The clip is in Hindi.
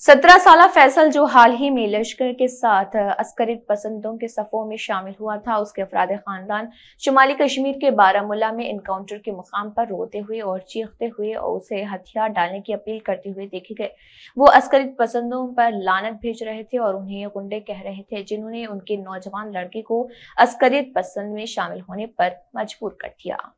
सत्रह साल फैसल जो हाल ही में लश्कर के साथ अस्करित पसंदों के सफ़ों में शामिल हुआ था उसके अफराद खानदान शुमाली कश्मीर के बारामूला में इनकाउंटर के मुकाम पर रोते हुए और चीखते हुए और उसे हथियार डालने की अपील करते हुए देखे गए वो अस्करित पसंदों पर लानत भेज रहे थे और उन्हें गुंडे कह रहे थे जिन्होंने उनके नौजवान लड़के को अस्करित पसंद में शामिल होने पर मजबूर कर दिया